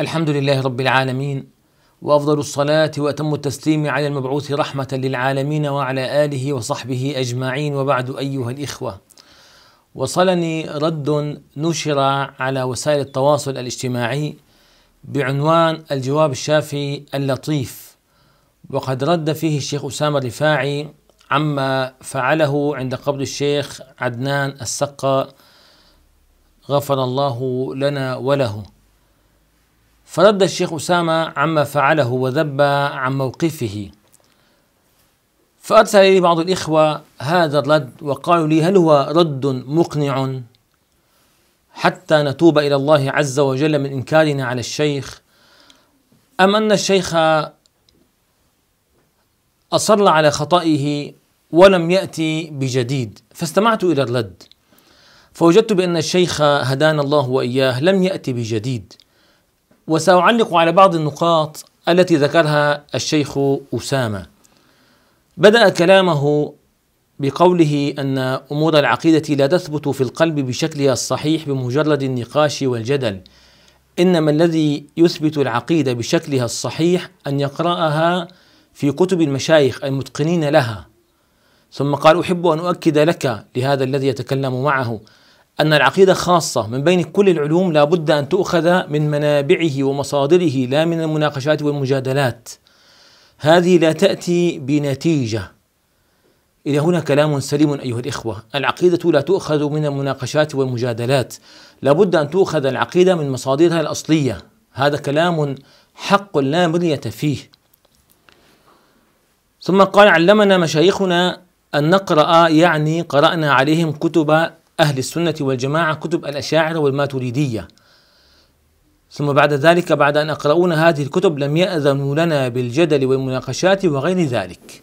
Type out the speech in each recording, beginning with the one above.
الحمد لله رب العالمين وافضل الصلاه واتم التسليم على المبعوث رحمه للعالمين وعلى اله وصحبه اجمعين وبعد ايها الاخوه وصلني رد نشر على وسائل التواصل الاجتماعي بعنوان الجواب الشافي اللطيف وقد رد فيه الشيخ اسامه الرفاعي عما فعله عند قبض الشيخ عدنان السقا غفر الله لنا وله فرد الشيخ أسامة عما فعله وذب عن موقفه فأرسل لي بعض الإخوة هذا الرد وقالوا لي هل هو رد مقنع حتى نتوب إلى الله عز وجل من إنكارنا على الشيخ أم أن الشيخ أصر على خطئه ولم يأتي بجديد فاستمعت إلى الرد فوجدت بأن الشيخ هدانا الله وإياه لم يأتي بجديد وسأعلق على بعض النقاط التي ذكرها الشيخ أسامة بدأ كلامه بقوله أن أمور العقيدة لا تثبت في القلب بشكلها الصحيح بمجرد النقاش والجدل إنما الذي يثبت العقيدة بشكلها الصحيح أن يقرأها في كتب المشايخ المتقنين لها ثم قال أحب أن أؤكد لك لهذا الذي يتكلم معه أن العقيدة خاصة من بين كل العلوم لابد أن تؤخذ من منابعه ومصادره لا من المناقشات والمجادلات هذه لا تأتي بنتيجة إلى هنا كلام سليم أيها الإخوة العقيدة لا تؤخذ من المناقشات والمجادلات لابد أن تؤخذ العقيدة من مصادرها الأصلية هذا كلام حق لا مرية فيه ثم قال علمنا مشايخنا أن نقرأ يعني قرأنا عليهم كتب أهل السنة والجماعة كتب الأشاعرة والماتريدية ثم بعد ذلك بعد أن أقرؤون هذه الكتب لم يأذنوا لنا بالجدل والمناقشات وغير ذلك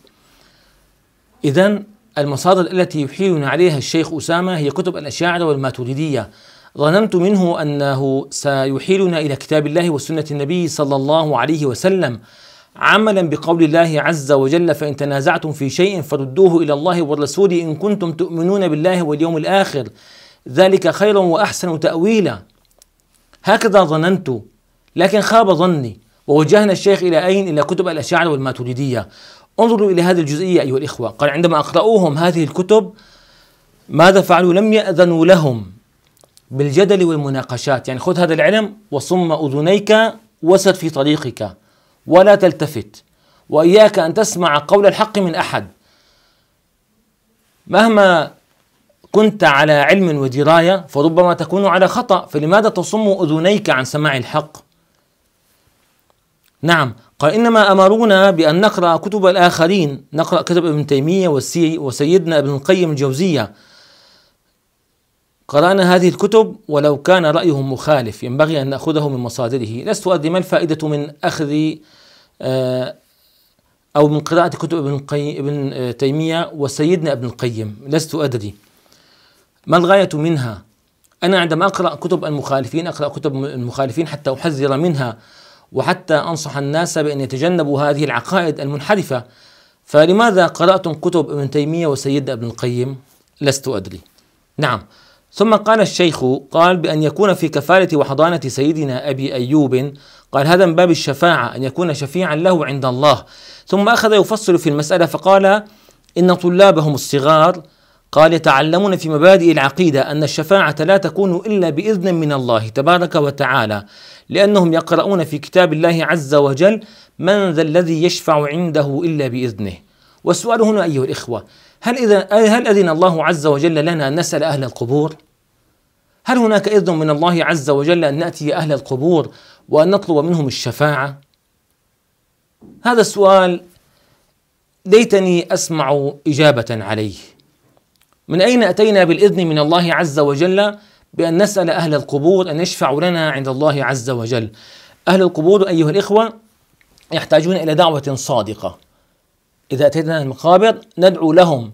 إذا المصادر التي يحيلنا عليها الشيخ أسامة هي كتب الأشاعرة والماتريدية ظننت منه أنه سيحيلنا إلى كتاب الله وسنة النبي صلى الله عليه وسلم عملا بقول الله عز وجل فإن تنازعتم في شيء فردوه إلى الله والرسول إن كنتم تؤمنون بالله واليوم الآخر ذلك خير وأحسن تأويلا هكذا ظننت لكن خاب ظني ووجهنا الشيخ إلى أين إلى كتب الأشاعرة والماتريدية انظروا إلى هذه الجزئية أيها الإخوة قال عندما أقرأوهم هذه الكتب ماذا فعلوا لم يأذنوا لهم بالجدل والمناقشات يعني خذ هذا العلم وصم أذنيك وسد في طريقك ولا تلتفت واياك ان تسمع قول الحق من احد مهما كنت على علم ودرايه فربما تكون على خطا فلماذا تصم اذنيك عن سماع الحق نعم قال انما امرونا بان نقرا كتب الاخرين نقرا كتب ابن تيميه وسيدنا ابن القيم الجوزيه قرأنا هذه الكتب ولو كان رأيهم مخالف ينبغي أن نأخذه من مصادره لست أدري ما الفائدة من أخذ آه، أو من قراءة كتب ابن, قي... ابن آه، تيمية وسيدنا ابن القيم لست أدري ما الغاية منها أنا عندما أقرأ كتب المخالفين أقرأ كتب المخالفين حتى أحذر منها وحتى أنصح الناس بأن يتجنبوا هذه العقائد المنحرفة فلماذا قرأتم كتب ابن تيمية وسيدنا ابن القيم لست أدري نعم ثم قال الشيخ قال بأن يكون في كفالة وحضانة سيدنا أبي أيوب قال هذا من باب الشفاعة أن يكون شفيعا له عند الله ثم أخذ يفصل في المسألة فقال إن طلابهم الصغار قال يتعلمون في مبادئ العقيدة أن الشفاعة لا تكون إلا بإذن من الله تبارك وتعالى لأنهم يقرؤون في كتاب الله عز وجل من ذا الذي يشفع عنده إلا بإذنه والسؤال هنا أيها الإخوة هل إذا هل أذن الله عز وجل لنا أن نسأل أهل القبور؟ هل هناك إذن من الله عز وجل أن نأتي أهل القبور وأن نطلب منهم الشفاعة؟ هذا السؤال ليتني أسمع إجابة عليه. من أين أتينا بالإذن من الله عز وجل بأن نسأل أهل القبور أن يشفعوا لنا عند الله عز وجل؟ أهل القبور أيها الإخوة يحتاجون إلى دعوة صادقة. إذا أتينا المقابر ندعو لهم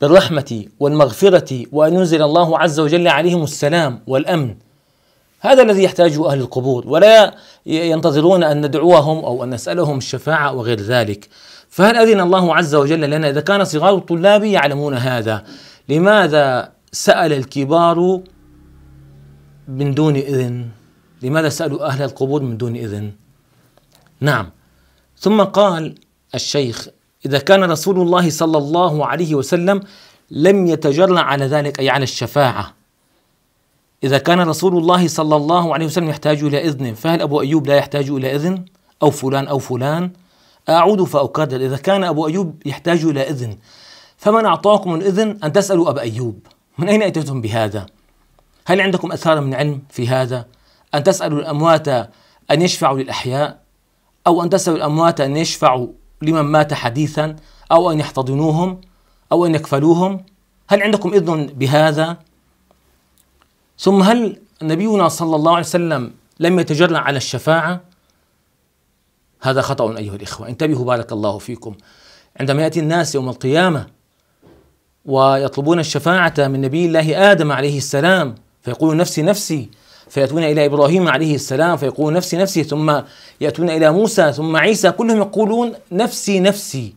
بالرحمة والمغفرة وأن ينزل الله عز وجل عليهم السلام والأمن هذا الذي يحتاجه أهل القبور ولا ينتظرون أن ندعوهم أو أن نسألهم الشفاعة وغير ذلك فهل أذن الله عز وجل لنا إذا كان صغار الطلاب يعلمون هذا لماذا سأل الكبار من دون إذن لماذا سألوا أهل القبور من دون إذن نعم ثم قال الشيخ إذا كان رسول الله صلى الله عليه وسلم لم يتجرأ على ذلك أي على الشفاعة إذا كان رسول الله صلى الله عليه وسلم يحتاج إلى إذن فهل أبو أيوب لا يحتاج إلى إذن أو فلان أو فلان أعود فأكرر إذا كان أبو أيوب يحتاج إلى إذن فمن أعطاكم الإذن أن تسألوا أبا أيوب من أين أتيتم بهذا هل عندكم أثار من علم في هذا أن تسألوا الأموات أن يشفعوا للأحياء أو أن تسألوا الأموات أن يشفعوا لمن مات حديثا أو أن يحتضنوهم أو أن يكفلوهم هل عندكم إذن بهذا ثم هل نبينا صلى الله عليه وسلم لم يتجرأ على الشفاعة هذا خطأ أيها الإخوة انتبهوا بارك الله فيكم عندما يأتي الناس يوم القيامة ويطلبون الشفاعة من نبي الله آدم عليه السلام فيقول نفسي نفسي فيأتون إلى إبراهيم عليه السلام فيقول نفسي نفسي ثم يأتون إلى موسى ثم عيسى كلهم يقولون نفسي نفسي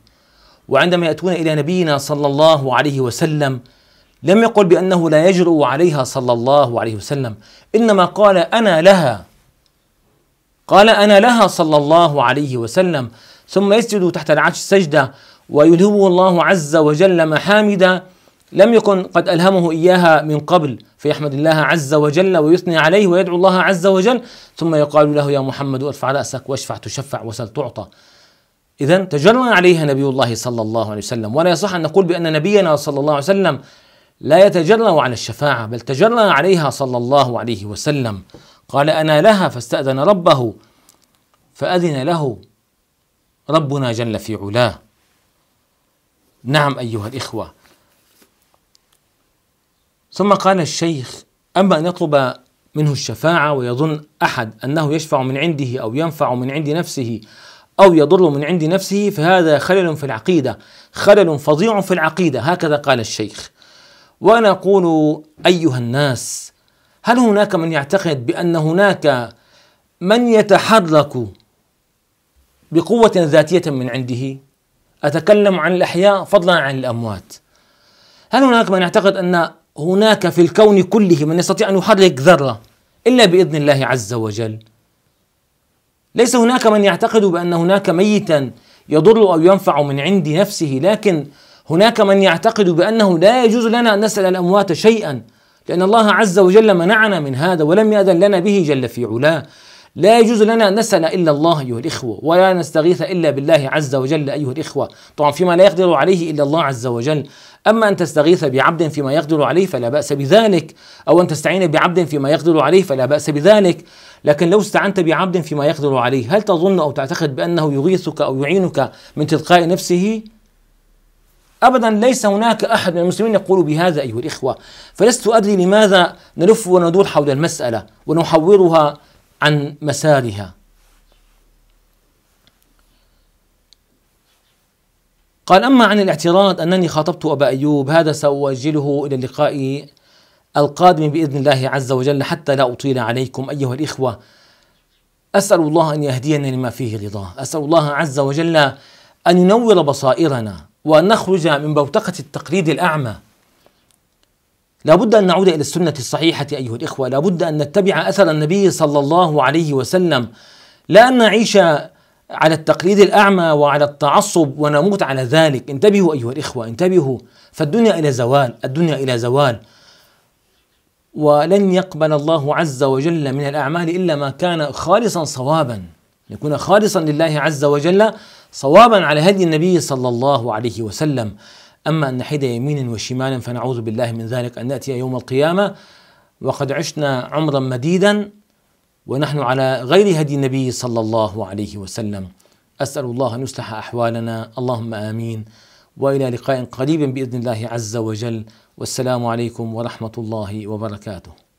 وعندما يأتون إلى نبينا صلى الله عليه وسلم لم يقل بأنه لا يجرؤ عليها صلى الله عليه وسلم إنما قال أنا لها قال أنا لها صلى الله عليه وسلم ثم يسجد تحت العرش السجدة ويلهو الله عز وجل محامدا لم يكن قد ألهمه إياها من قبل فيحمد الله عز وجل ويثني عليه ويدعو الله عز وجل ثم يقال له يا محمد ارفع رأسك واشفع تشفع وسل تعطى إذا تجرى عليها نبي الله صلى الله عليه وسلم ولا يصح أن نقول بأن نبينا صلى الله عليه وسلم لا يتجرأ على الشفاعة بل تجرأ عليها صلى الله عليه وسلم قال أنا لها فاستأذن ربه فأذن له ربنا جل في علاه نعم أيها الإخوة ثم قال الشيخ أما أن يطلب منه الشفاعة ويظن أحد أنه يشفع من عنده أو ينفع من عند نفسه أو يضر من عند نفسه فهذا خلل في العقيدة خلل فظيع في العقيدة هكذا قال الشيخ وأنا أقول أيها الناس هل هناك من يعتقد بأن هناك من يتحرك بقوة ذاتية من عنده أتكلم عن الأحياء فضلا عن الأموات هل هناك من يعتقد أن هناك في الكون كله من يستطيع أن يحرك ذرة إلا بإذن الله عز وجل ليس هناك من يعتقد بأن هناك ميتا يضر أو ينفع من عند نفسه لكن هناك من يعتقد بأنه لا يجوز لنا أن نسأل الأموات شيئا لأن الله عز وجل منعنا من هذا ولم يأذن لنا به جل في علاه لا يجوز لنا أن نسأل إلا الله أيها الإخوة ولا نستغيث إلا بالله عز وجل أيها الإخوة طبعا فيما لا يقدر عليه إلا الله عز وجل أما أن تستغيث بعبد فيما يقدر عليه فلا بأس بذلك أو أن تستعين بعبد فيما يقدر عليه فلا بأس بذلك لكن لو استعنت بعبد فيما يقدر عليه هل تظن أو تعتقد بأنه يغيثك أو يعينك من تلقاء نفسه؟ ابدا ليس هناك احد من المسلمين يقول بهذا ايها الاخوه فلست ادري لماذا نلف وندور حول المساله ونحورها عن مسارها قال أما عن الاعتراض أنني خاطبت أبا أيوب هذا سأؤجله إلى اللقاء القادم بإذن الله عز وجل حتى لا أطيل عليكم أيها الإخوة أسأل الله أن يهدينا لما فيه رضاه أسأل الله عز وجل أن ينور بصائرنا وأن نخرج من بوتقة التقليد الأعمى لابد أن نعود إلى السنة الصحيحة أيها الإخوة لابد أن نتبع أثر النبي صلى الله عليه وسلم لا أن نعيش على التقليد الأعمى وعلى التعصب ونموت على ذلك انتبهوا أيها الإخوة انتبهوا فالدنيا إلى زوال الدنيا إلى زوال ولن يقبل الله عز وجل من الأعمال إلا ما كان خالصا صوابا يكون خالصا لله عز وجل صوابا على هدي النبي صلى الله عليه وسلم أما أن نحيد يمينا وشمالا فنعوذ بالله من ذلك أن نأتي يوم القيامة وقد عشنا عمرا مديدا ونحن على غير هدي النبي صلى الله عليه وسلم أسأل الله أن يصلح أحوالنا اللهم آمين وإلى لقاء قريب بإذن الله عز وجل والسلام عليكم ورحمة الله وبركاته